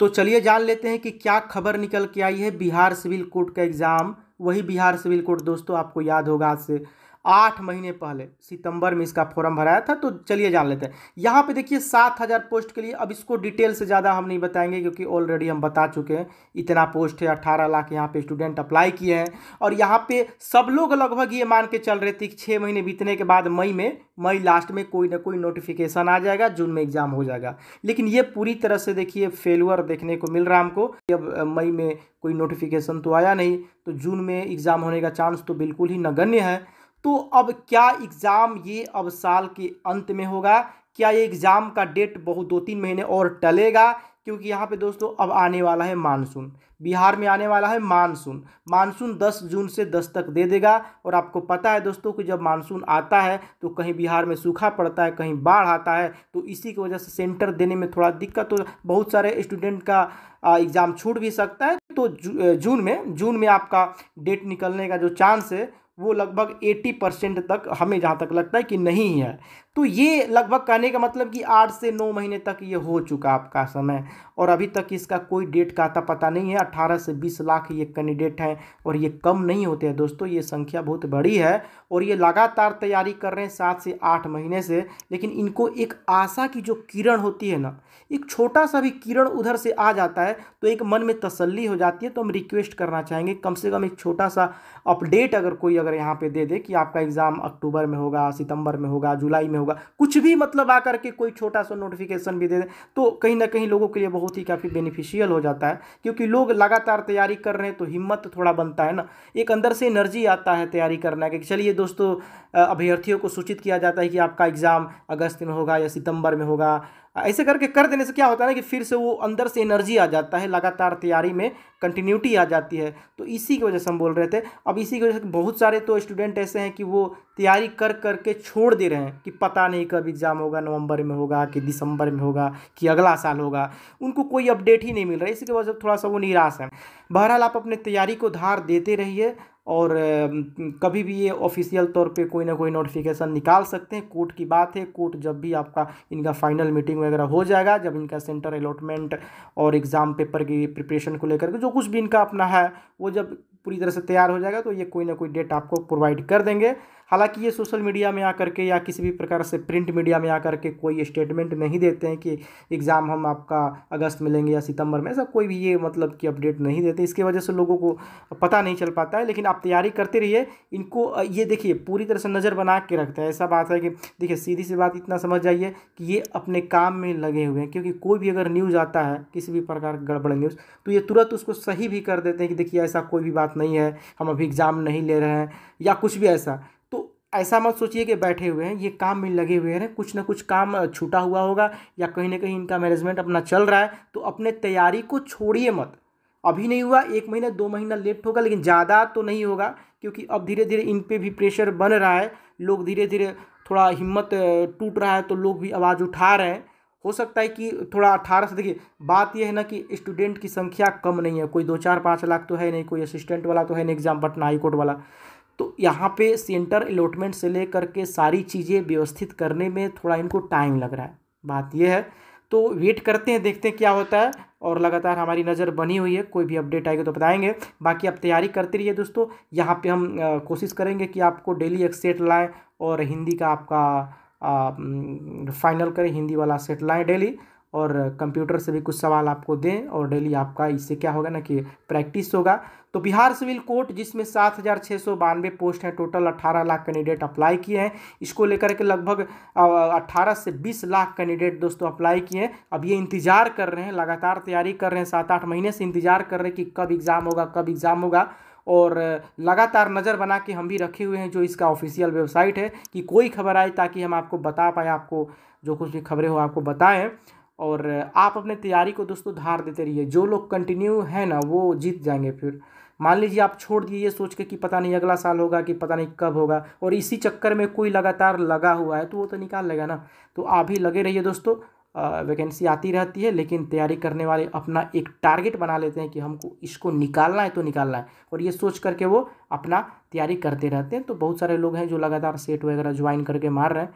तो चलिए जान लेते हैं कि क्या खबर निकल के आई है बिहार सिविल कोर्ट का एग्ज़ाम वही बिहार सिविल कोर्ट दोस्तों आपको याद होगा आज से आठ महीने पहले सितंबर में इसका फॉर्म भराया था तो चलिए जान लेते हैं यहाँ पे देखिए सात हज़ार पोस्ट के लिए अब इसको डिटेल से ज़्यादा हम नहीं बताएंगे क्योंकि ऑलरेडी हम बता चुके हैं इतना पोस्ट है अट्ठारह लाख यहाँ पे स्टूडेंट अप्लाई किए हैं और यहाँ पे सब लोग लगभग ये मान के चल रहे थे कि छः महीने बीतने के बाद मई में मई लास्ट में कोई ना कोई नोटिफिकेशन आ जाएगा जून में एग्ज़ाम हो जाएगा लेकिन ये पूरी तरह से देखिए फेलअर देखने को मिल रहा हमको अब मई में कोई नोटिफिकेशन तो आया नहीं तो जून में एग्ज़ाम होने का चांस तो बिल्कुल ही नगण्य है तो अब क्या एग्ज़ाम ये अब साल के अंत में होगा क्या ये एग्ज़ाम का डेट बहुत दो तीन महीने और टलेगा क्योंकि यहाँ पे दोस्तों अब आने वाला है मानसून बिहार में आने वाला है मानसून मानसून 10 जून से 10 तक दे देगा और आपको पता है दोस्तों कि जब मानसून आता है तो कहीं बिहार में सूखा पड़ता है कहीं बाढ़ आता है तो इसी की वजह से सेंटर देने में थोड़ा दिक्कत हो बहुत सारे स्टूडेंट का एग्ज़ाम छूट भी सकता है तो जून में जून में आपका डेट निकलने का जो चांस है वो लगभग 80 परसेंट तक हमें जहाँ तक लगता है कि नहीं है तो ये लगभग कहने का मतलब कि आठ से नौ महीने तक ये हो चुका आपका समय और अभी तक इसका कोई डेट का आता पता नहीं है अट्ठारह से बीस लाख ये कैंडिडेट हैं और ये कम नहीं होते हैं दोस्तों ये संख्या बहुत बड़ी है और ये लगातार तैयारी कर रहे हैं सात से आठ महीने से लेकिन इनको एक आशा की जो किरण होती है ना एक छोटा सा भी किरण उधर से आ जाता है तो एक मन में तसली हो जाती है तो हम रिक्वेस्ट करना चाहेंगे कम से कम एक छोटा सा अपडेट अगर कोई अगर यहाँ पे दे दे कि आपका एग्ज़ाम अक्टूबर में होगा सितंबर में होगा जुलाई में होगा कुछ भी मतलब आकर के कोई छोटा सा नोटिफिकेशन भी दे दे तो कहीं ना कहीं लोगों के लिए बहुत ही काफ़ी बेनिफिशियल हो जाता है क्योंकि लोग लगातार तैयारी कर रहे हैं तो हिम्मत थोड़ा बनता है ना एक अंदर से एनर्जी आता है तैयारी करना का चलिए दोस्तों अभ्यर्थियों को सूचित किया जाता है कि आपका एग्ज़ाम अगस्त में होगा या सितंबर में होगा ऐसे करके कर देने से क्या होता है ना कि फिर से वो अंदर से एनर्जी आ जाता है लगातार तैयारी में कंटिन्यूटी आ जाती है तो इसी की वजह से हम बोल रहे थे अब इसी की वजह से बहुत सारे तो स्टूडेंट ऐसे हैं कि वो तैयारी कर करके छोड़ दे रहे हैं कि पता नहीं कब एग्ज़ाम होगा नवंबर में होगा कि दिसंबर में होगा कि अगला साल होगा उनको कोई अपडेट ही नहीं मिल रहा है इसी की वजह से थोड़ा सा वो निराश है बहरहाल आप अपने तैयारी को धार देते रहिए और कभी भी ये ऑफिशियल तौर पे कोई ना कोई नोटिफिकेशन निकाल सकते हैं कोर्ट की बात है कोर्ट जब भी आपका इनका फाइनल मीटिंग वगैरह हो जाएगा जब इनका सेंटर अलॉटमेंट और एग्ज़ाम पेपर की प्रिपरेशन को लेकर के जो कुछ भी इनका अपना है वो जब पूरी तरह से तैयार हो जाएगा तो ये कोई ना कोई डेट आपको प्रोवाइड कर देंगे हालांकि ये सोशल मीडिया में आकर के या किसी भी प्रकार से प्रिंट मीडिया में आकर के कोई स्टेटमेंट नहीं देते हैं कि एग्ज़ाम हम आपका अगस्त में लेंगे या सितंबर में ऐसा कोई भी ये मतलब कि अपडेट नहीं देते इसके वजह से लोगों को पता नहीं चल पाता है लेकिन आप तैयारी करते रहिए इनको ये देखिए पूरी तरह से नज़र बना के रखते हैं ऐसा बात है कि देखिए सीधी सी बात इतना समझ जाइए कि ये अपने काम में लगे हुए हैं क्योंकि कोई भी अगर न्यूज़ आता है किसी भी प्रकार का गड़बड़ न्यूज़ तो ये तुरंत उसको सही भी कर देते हैं कि देखिए ऐसा कोई भी बात नहीं है हम अभी एग्ज़ाम नहीं ले रहे हैं या कुछ भी ऐसा ऐसा मत सोचिए कि बैठे हुए हैं ये काम में लगे हुए हैं कुछ ना कुछ काम छूटा हुआ होगा या कहीं ना कहीं इनका मैनेजमेंट अपना चल रहा है तो अपने तैयारी को छोड़िए मत अभी नहीं हुआ एक महीना दो महीना लेट होगा लेकिन ज़्यादा तो नहीं होगा क्योंकि अब धीरे धीरे इन पर भी प्रेशर बन रहा है लोग धीरे धीरे थोड़ा हिम्मत टूट रहा है तो लोग भी आवाज़ उठा रहे हैं हो सकता है कि थोड़ा अठारह से देखिए बात यह है ना कि स्टूडेंट की संख्या कम नहीं है कोई दो चार पाँच लाख तो है नहीं कोई असिस्टेंट वाला तो है नहीं एग्जाम पटना हाईकोर्ट वाला तो यहाँ पे सेंटर अलॉटमेंट से लेकर के सारी चीज़ें व्यवस्थित करने में थोड़ा इनको टाइम लग रहा है बात यह है तो वेट करते हैं देखते हैं क्या होता है और लगातार हमारी नज़र बनी हुई है कोई भी अपडेट आएगी तो बताएंगे बाकी आप तैयारी करते रहिए दोस्तों यहाँ पे हम कोशिश करेंगे कि आपको डेली एक सेट लाएँ और हिंदी का आपका आ, फाइनल करें हिंदी वाला सेट लाएँ डेली और कंप्यूटर से भी कुछ सवाल आपको दें और डेली आपका इससे क्या होगा ना कि प्रैक्टिस होगा तो बिहार सिविल कोर्ट जिसमें सात हज़ार छः सौ बानवे पोस्ट हैं टोटल अट्ठारह लाख कैंडिडेट अप्लाई किए हैं इसको लेकर के लगभग अट्ठारह से बीस लाख कैंडिडेट दोस्तों अप्लाई किए हैं अब ये इंतज़ार कर रहे हैं लगातार तैयारी कर रहे हैं सात आठ महीने से इंतज़ार कर रहे हैं कि कब एग्ज़ाम होगा कब एग्ज़ाम होगा और लगातार नज़र बना के हम भी रखे हुए हैं जो इसका ऑफिशियल वेबसाइट है कि कोई खबर आए ताकि हम आपको बता पाए आपको जो कुछ भी खबरें हो आपको बताएं और आप अपने तैयारी को दोस्तों धार देते रहिए जो लोग कंटिन्यू है ना वो जीत जाएंगे फिर मान लीजिए आप छोड़ दिए ये सोच के कि पता नहीं अगला साल होगा कि पता नहीं कब होगा और इसी चक्कर में कोई लगातार लगा हुआ है तो वो तो निकाल लेगा ना तो आप ही लगे रहिए दोस्तों वैकेंसी आती रहती है लेकिन तैयारी करने वाले अपना एक टारगेट बना लेते हैं कि हमको इसको निकालना है तो निकालना है और ये सोच करके वो अपना तैयारी करते रहते हैं तो बहुत सारे लोग हैं जो लगातार सेट वगैरह ज्वाइन करके मार रहे हैं